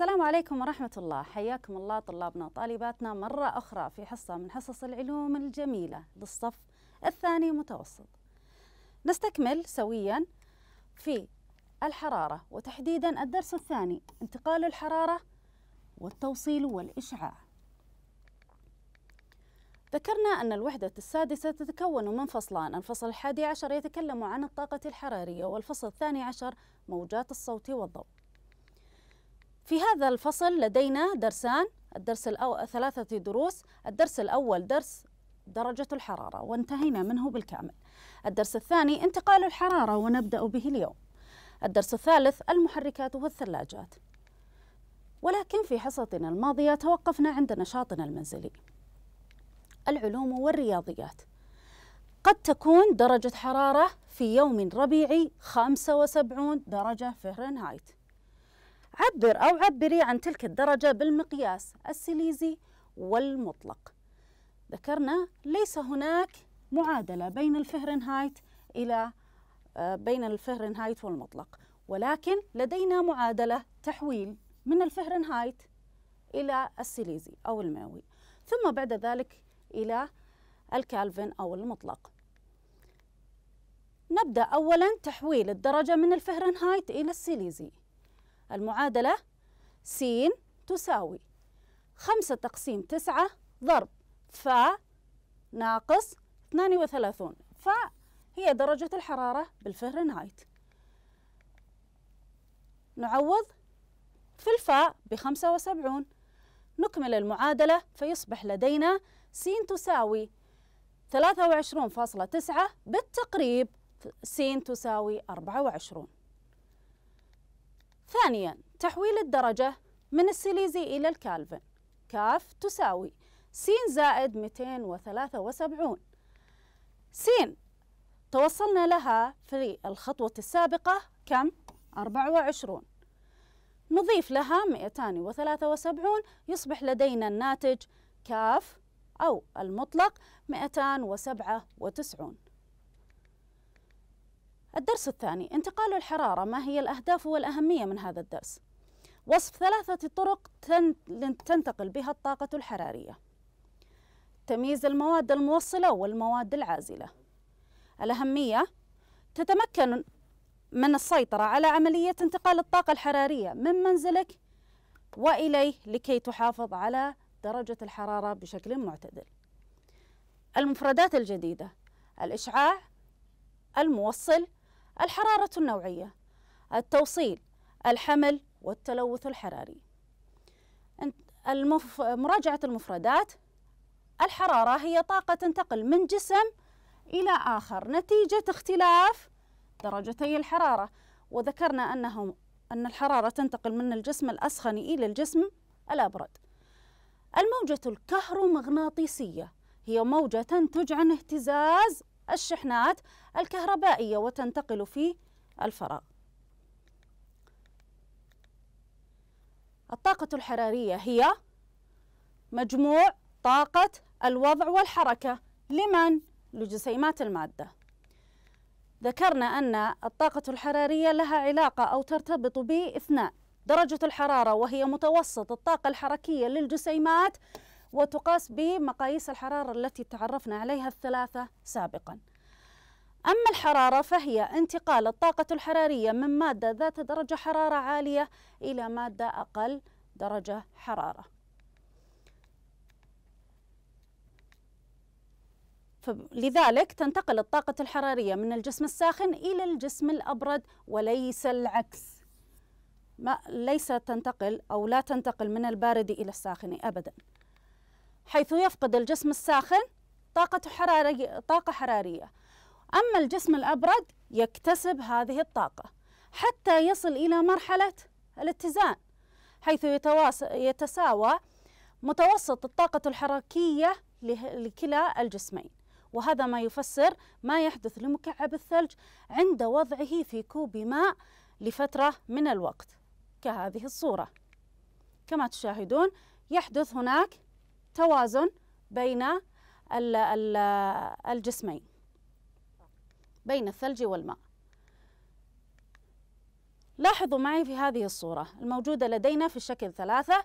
السلام عليكم ورحمة الله حياكم الله طلابنا وطالباتنا مرة أخرى في حصة من حصص العلوم الجميلة للصف الثاني متوسط نستكمل سويا في الحرارة وتحديدا الدرس الثاني انتقال الحرارة والتوصيل والإشعاع ذكرنا أن الوحدة السادسة تتكون من فصلان الفصل الحادي عشر يتكلم عن الطاقة الحرارية والفصل الثاني عشر موجات الصوت والضوء في هذا الفصل لدينا درسان الدرس الأول ثلاثة دروس الدرس الأول درس درجة الحرارة وانتهينا منه بالكامل الدرس الثاني انتقال الحرارة ونبدأ به اليوم الدرس الثالث المحركات والثلاجات ولكن في حصتنا الماضية توقفنا عند نشاطنا المنزلي العلوم والرياضيات قد تكون درجة حرارة في يوم ربيعي 75 درجة فهرنهايت عبر أو عبري عن تلك الدرجة بالمقياس السليزي والمطلق ذكرنا ليس هناك معادلة بين الفهرنهايت إلى آه، بين الفهرنهايت والمطلق ولكن لدينا معادلة تحويل من الفهرنهايت إلى السيليزي أو المئوي ثم بعد ذلك إلى الكالفن أو المطلق نبدأ أولا تحويل الدرجة من الفهرنهايت إلى السيليزي المعادلة س تساوي خمسة تقسيم تسعة ضرب ف ناقص 32 ف هي درجة الحرارة بالفهرنهايت نعوض في الفاء بخمسة وسبعون نكمل المعادلة فيصبح لدينا س تساوي ثلاثة وعشرون فاصلة تسعة بالتقريب س تساوي أربعة وعشرون ثانيا تحويل الدرجة من السيليزي إلى الكالفن كاف تساوي س زائد 273 س توصلنا لها في الخطوة السابقة كم؟ 24 نضيف لها 273 يصبح لدينا الناتج كاف أو المطلق 297 الدرس الثاني انتقال الحرارة ما هي الأهداف والأهمية من هذا الدرس وصف ثلاثة طرق تنتقل بها الطاقة الحرارية تمييز المواد الموصلة والمواد العازلة الأهمية تتمكن من السيطرة على عملية انتقال الطاقة الحرارية من منزلك وإليه لكي تحافظ على درجة الحرارة بشكل معتدل المفردات الجديدة الإشعاع الموصل الحرارة النوعية التوصيل الحمل والتلوث الحراري المف... مراجعة المفردات الحرارة هي طاقة تنتقل من جسم إلى آخر نتيجة اختلاف درجتي الحرارة وذكرنا أنه أن الحرارة تنتقل من الجسم الأسخن إلى الجسم الأبرد الموجة الكهرومغناطيسية هي موجة تنتج عن اهتزاز الشحنات الكهربائية وتنتقل في الفراغ الطاقة الحرارية هي مجموع طاقة الوضع والحركة لمن؟ لجسيمات المادة ذكرنا أن الطاقة الحرارية لها علاقة أو ترتبط باثنان درجة الحرارة وهي متوسط الطاقة الحركية للجسيمات وتقاس بمقاييس الحرارة التي تعرفنا عليها الثلاثة سابقا أما الحرارة فهي انتقال الطاقة الحرارية من مادة ذات درجة حرارة عالية إلى مادة أقل درجة حرارة لذلك تنتقل الطاقة الحرارية من الجسم الساخن إلى الجسم الأبرد وليس العكس ما ليس تنتقل أو لا تنتقل من البارد إلى الساخن أبداً حيث يفقد الجسم الساخن طاقة حرارية طاقة حرارية أما الجسم الأبرد يكتسب هذه الطاقة حتى يصل إلى مرحلة الاتزان حيث يتساوى متوسط الطاقة الحركية لكلا الجسمين وهذا ما يفسر ما يحدث لمكعب الثلج عند وضعه في كوب ماء لفترة من الوقت كهذه الصورة كما تشاهدون يحدث هناك توازن بين الجسمين بين الثلج والماء لاحظوا معي في هذه الصورة الموجودة لدينا في الشكل ثلاثة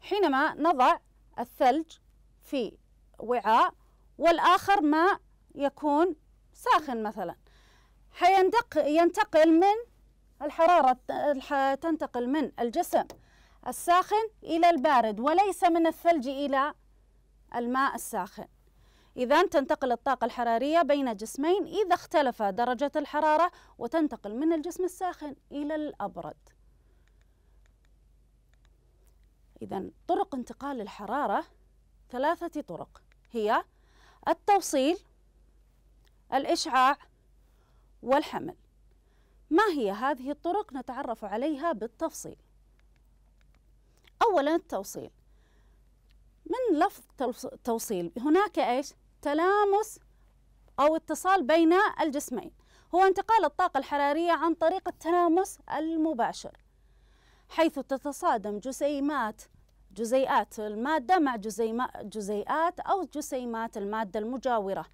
حينما نضع الثلج في وعاء والآخر ماء يكون ساخن مثلا حينتقل من الحرارة تنتقل من الجسم الساخن إلى البارد وليس من الثلج إلى الماء الساخن إذا تنتقل الطاقة الحرارية بين جسمين إذا اختلف درجة الحرارة وتنتقل من الجسم الساخن إلى الأبرد إذا طرق انتقال الحرارة ثلاثة طرق هي التوصيل الإشعاع والحمل ما هي هذه الطرق نتعرف عليها بالتفصيل أولا التوصيل من لفظ توصيل هناك إيش تلامس أو اتصال بين الجسمين هو انتقال الطاقة الحرارية عن طريق التلامس المباشر حيث تتصادم جسيمات جزيئات المادة مع جزيئات أو جسيمات المادة المجاورة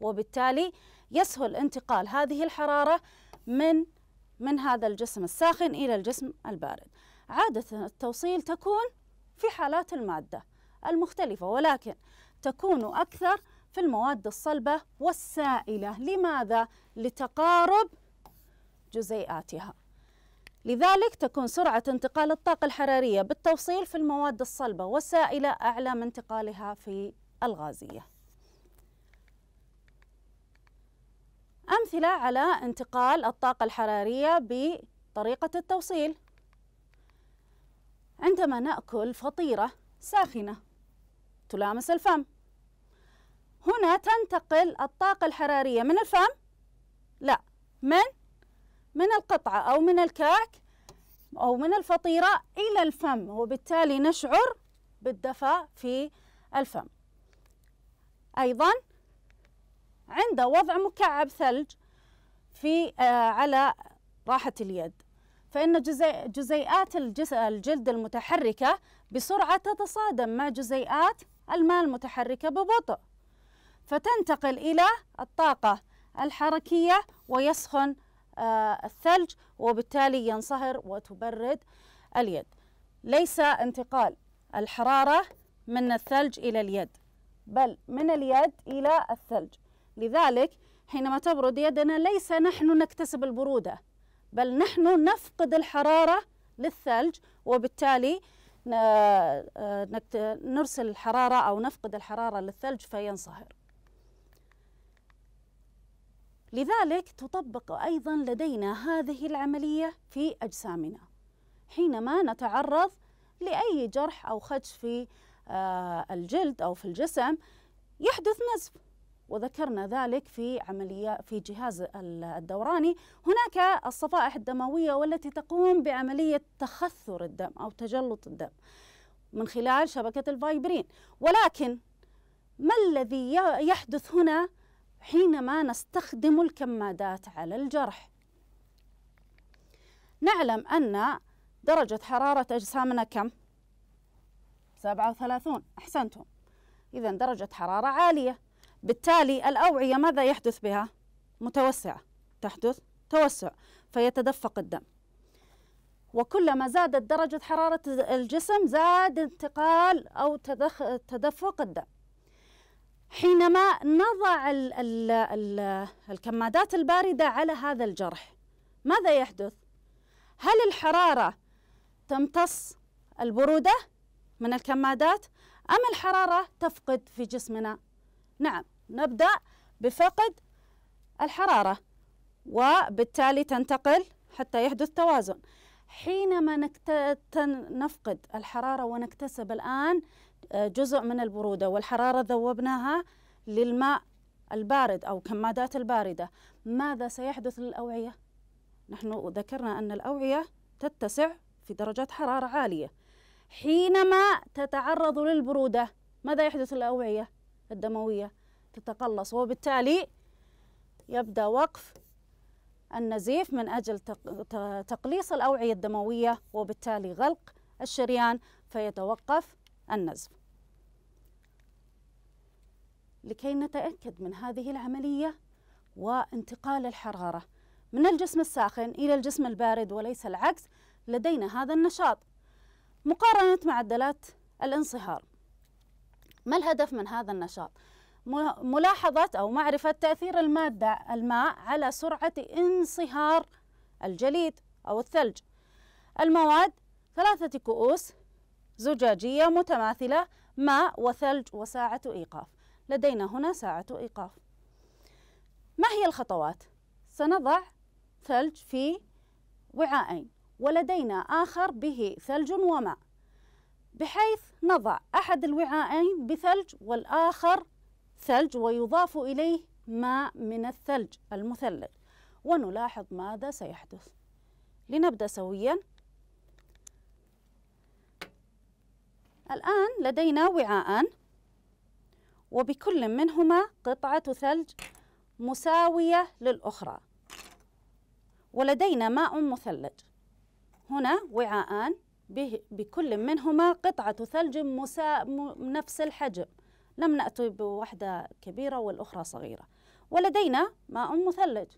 وبالتالي يسهل انتقال هذه الحرارة من من هذا الجسم الساخن إلى الجسم البارد عادة التوصيل تكون في حالات المادة المختلفة ولكن تكون أكثر في المواد الصلبة والسائلة لماذا؟ لتقارب جزيئاتها لذلك تكون سرعة انتقال الطاقة الحرارية بالتوصيل في المواد الصلبة والسائلة أعلى من انتقالها في الغازية أمثلة على انتقال الطاقة الحرارية بطريقة التوصيل عندما نأكل فطيرة ساخنة تلامس الفم هنا تنتقل الطاقة الحرارية من الفم لا من من القطعة أو من الكعك أو من الفطيرة إلى الفم وبالتالي نشعر بالدفء في الفم أيضا عند وضع مكعب ثلج في آه، على راحة اليد فإن جزيئات الجلد المتحركة بسرعة تتصادم مع جزيئات الماء المتحركة ببطء فتنتقل إلى الطاقة الحركية ويسخن آه، الثلج وبالتالي ينصهر وتبرد اليد ليس انتقال الحرارة من الثلج إلى اليد بل من اليد إلى الثلج لذلك حينما تبرد يدنا ليس نحن نكتسب البرودة بل نحن نفقد الحرارة للثلج وبالتالي آه، نرسل الحرارة أو نفقد الحرارة للثلج فينصهر لذلك تطبق أيضا لدينا هذه العملية في أجسامنا حينما نتعرض لأي جرح أو خدش في آه، الجلد أو في الجسم يحدث نزف وذكرنا ذلك في عملية في جهاز الدوراني هناك الصفائح الدموية والتي تقوم بعملية تخثر الدم أو تجلط الدم من خلال شبكة الفايبرين ولكن ما الذي يحدث هنا حينما نستخدم الكمادات على الجرح نعلم أن درجة حرارة أجسامنا كم؟ 37 أحسنتم إذا درجة حرارة عالية بالتالي الأوعية ماذا يحدث بها؟ متوسعة تحدث توسع فيتدفق الدم وكلما زادت درجة حرارة الجسم زاد انتقال أو تدفق الدم حينما نضع الـ ال ال الكمادات الباردة على هذا الجرح ماذا يحدث؟ هل الحرارة تمتص البرودة من الكمادات أم الحرارة تفقد في جسمنا نعم نبدأ بفقد الحرارة وبالتالي تنتقل حتى يحدث توازن حينما نكت... نفقد الحرارة ونكتسب الآن آه، جزء من البرودة والحرارة ذوبناها للماء البارد أو كمادات الباردة ماذا سيحدث للأوعية؟ نحن ذكرنا أن الأوعية تتسع في درجات حرارة عالية حينما تتعرض للبرودة ماذا يحدث للأوعية؟ الدموية تتقلص وبالتالي يبدأ وقف النزيف من أجل تقليص الأوعية الدموية وبالتالي غلق الشريان فيتوقف النزف لكي نتأكد من هذه العملية وانتقال الحرارة من الجسم الساخن إلى الجسم البارد وليس العكس لدينا هذا النشاط مقارنة معدلات الانصهار ما الهدف من هذا النشاط ملاحظة أو معرفة تأثير المادة الماء على سرعة انصهار الجليد أو الثلج المواد ثلاثة كؤوس زجاجية متماثلة ماء وثلج وساعة إيقاف لدينا هنا ساعة إيقاف ما هي الخطوات؟ سنضع ثلج في وعاءين ولدينا آخر به ثلج وماء بحيث نضع أحد الوعاءين بثلج والآخر ثلج ويضاف إليه ماء من الثلج المثلج ونلاحظ ماذا سيحدث لنبدأ سويا الآن لدينا وعاءان وبكل منهما قطعة ثلج مساوية للأخرى ولدينا ماء مثلج هنا وعاءان به بكل منهما قطعة ثلج مسا... نفس الحجم لم نأتي بواحدة كبيرة والأخرى صغيرة ولدينا ماء مثلج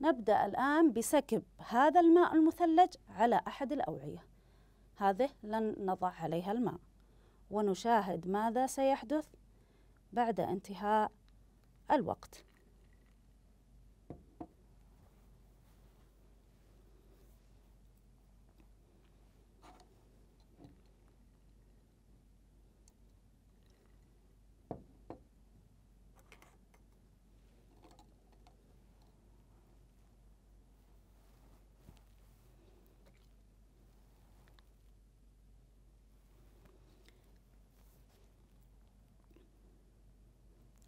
نبدأ الآن بسكب هذا الماء المثلج على أحد الأوعية هذه لن نضع عليها الماء ونشاهد ماذا سيحدث بعد انتهاء الوقت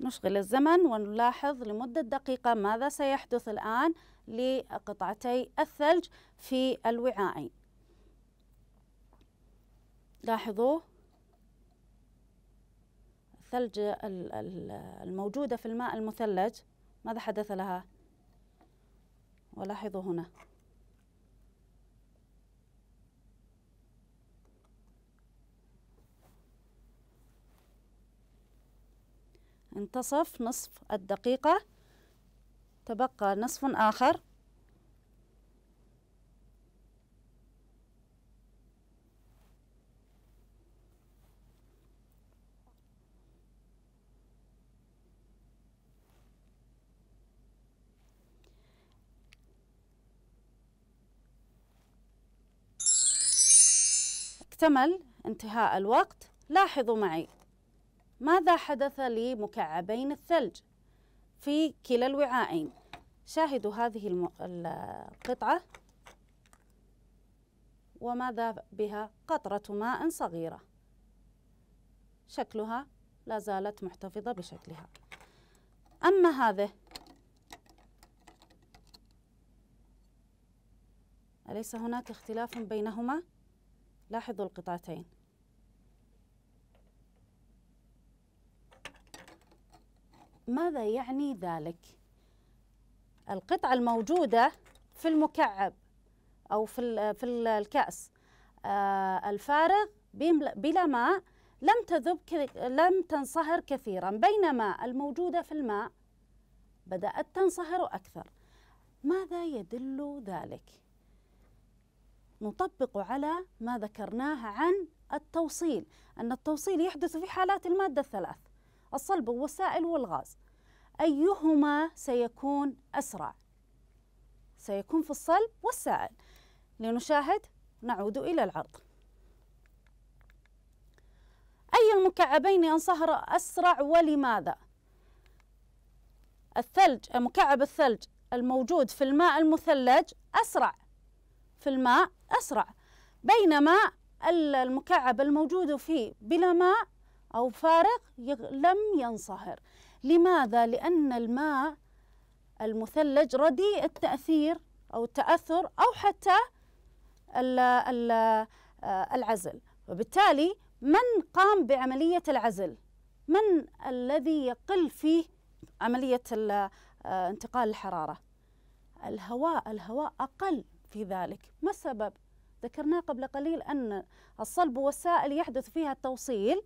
نشغل الزمن ونلاحظ لمدة دقيقة ماذا سيحدث الآن لقطعتي الثلج في الوعاءين لاحظوا الثلج الموجودة في الماء المثلج ماذا حدث لها؟ ولاحظوا هنا انتصف نصف الدقيقة تبقى نصف آخر اكتمل انتهاء الوقت لاحظوا معي ماذا حدث لمكعبين الثلج في كلا الوعاءين شاهدوا هذه القطعة وماذا بها قطرة ماء صغيرة شكلها لا زالت محتفظة بشكلها أما هذا أليس هناك اختلاف بينهما؟ لاحظوا القطعتين ماذا يعني ذلك؟ القطعة الموجودة في المكعب أو في في الكأس آه، الفارغ بلا ماء لم تذب لم تنصهر كثيرا بينما الموجودة في الماء بدأت تنصهر أكثر ماذا يدل ذلك؟ نطبق على ما ذكرناه عن التوصيل أن التوصيل يحدث في حالات المادة الثلاث الصلب والوسائل والغاز أيهما سيكون أسرع سيكون في الصلب والسائل لنشاهد نعود إلى العرض أي المكعبين ينصهر أسرع ولماذا الثلج مكعب الثلج الموجود في الماء المثلج أسرع في الماء أسرع بينما المكعب الموجود فيه بلا ماء أو فارغ لم ينصهر لماذا؟ لأن الماء المثلج رديء التأثير أو التأثر أو حتى آه، العزل وبالتالي من قام بعملية العزل من الذي يقل فيه عملية آه، انتقال الحرارة الهواء الهواء أقل في ذلك ما السبب ذكرنا قبل قليل أن الصلب وسائل يحدث فيها التوصيل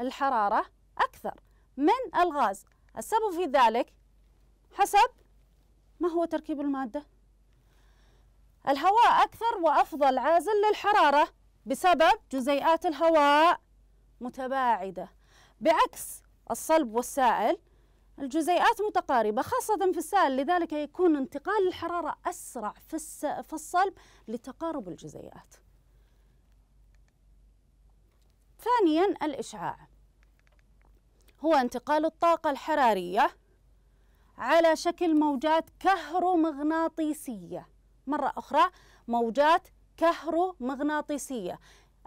الحرارة أكثر من الغاز السبب في ذلك حسب ما هو تركيب المادة الهواء أكثر وأفضل عازل للحرارة بسبب جزيئات الهواء متباعدة بعكس الصلب والسائل الجزيئات متقاربة خاصة في السائل لذلك يكون انتقال الحرارة أسرع في, في الصلب لتقارب الجزيئات ثانيا الإشعاع هو انتقال الطاقة الحرارية على شكل موجات كهرومغناطيسية مرة أخرى موجات كهرومغناطيسية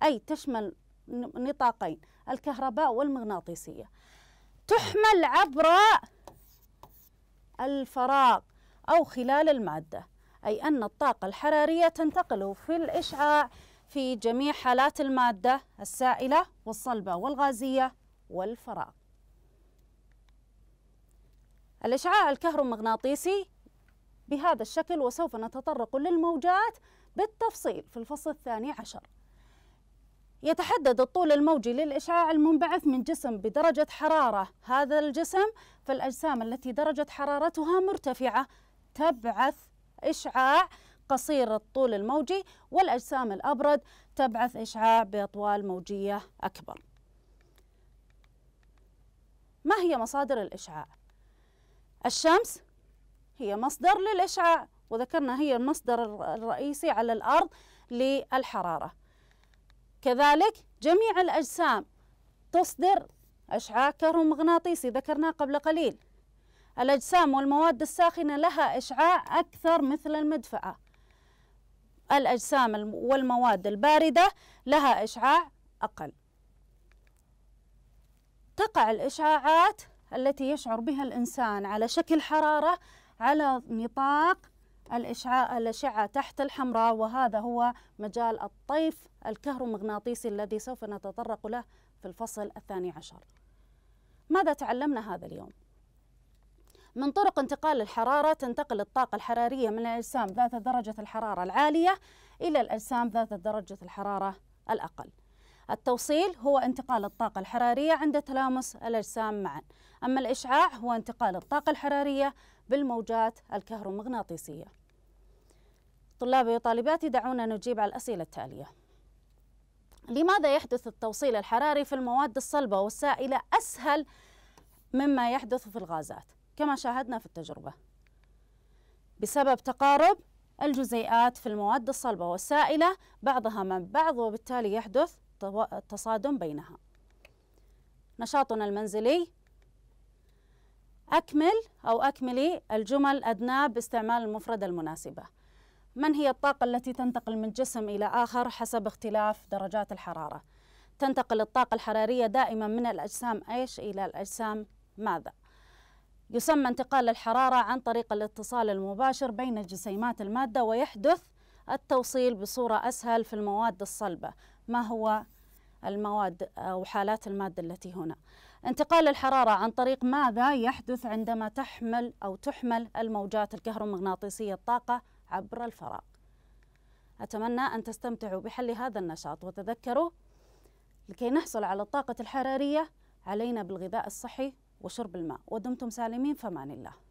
أي تشمل نطاقين الكهرباء والمغناطيسية تحمل عبر الفراغ أو خلال المادة أي أن الطاقة الحرارية تنتقل في الإشعاع في جميع حالات المادة السائلة والصلبة والغازية والفراغ الإشعاع الكهرومغناطيسي بهذا الشكل وسوف نتطرق للموجات بالتفصيل في الفصل الثاني عشر يتحدد الطول الموجي للإشعاع المنبعث من جسم بدرجة حرارة هذا الجسم فالأجسام التي درجة حرارتها مرتفعة تبعث إشعاع قصير الطول الموجي والأجسام الأبرد تبعث إشعاع بأطوال موجية أكبر ما هي مصادر الإشعاع؟ الشمس هي مصدر للإشعاع وذكرنا هي المصدر الرئيسي على الأرض للحرارة كذلك جميع الأجسام تصدر إشعاع كهرومغناطيسي ذكرناه قبل قليل الأجسام والمواد الساخنة لها إشعاع أكثر مثل المدفأة الأجسام والمواد الباردة لها إشعاع أقل تقع الإشعاعات التي يشعر بها الإنسان على شكل حرارة على نطاق الإشعاع الأشعة تحت الحمراء وهذا هو مجال الطيف الكهرومغناطيسي الذي سوف نتطرق له في الفصل الثاني عشر ماذا تعلمنا هذا اليوم؟ من طرق انتقال الحرارة تنتقل الطاقة الحرارية من الأجسام ذات درجة الحرارة العالية إلى الأجسام ذات درجة الحرارة الأقل التوصيل هو انتقال الطاقة الحرارية عند تلامس الأجسام معا أما الإشعاع هو انتقال الطاقة الحرارية بالموجات الكهرومغناطيسية طلابي وطالباتي دعونا نجيب على الأسئلة التالية لماذا يحدث التوصيل الحراري في المواد الصلبة والسائلة أسهل مما يحدث في الغازات كما شاهدنا في التجربة بسبب تقارب الجزيئات في المواد الصلبة والسائلة بعضها من بعض وبالتالي يحدث التصادم بينها نشاطنا المنزلي أكمل أو أكملي الجمل أدناه باستعمال المفردة المناسبة من هي الطاقة التي تنتقل من جسم إلى آخر حسب اختلاف درجات الحرارة تنتقل الطاقة الحرارية دائما من الأجسام إيش إلى الأجسام ماذا يسمى انتقال الحرارة عن طريق الاتصال المباشر بين جسيمات المادة ويحدث التوصيل بصورة أسهل في المواد الصلبة ما هو المواد أو حالات المادة التي هنا انتقال الحرارة عن طريق ماذا يحدث عندما تحمل أو تحمل الموجات الكهرومغناطيسية الطاقة عبر الفراغ أتمنى أن تستمتعوا بحل هذا النشاط وتذكروا لكي نحصل على الطاقة الحرارية علينا بالغذاء الصحي وشرب الماء ودمتم سالمين فمان الله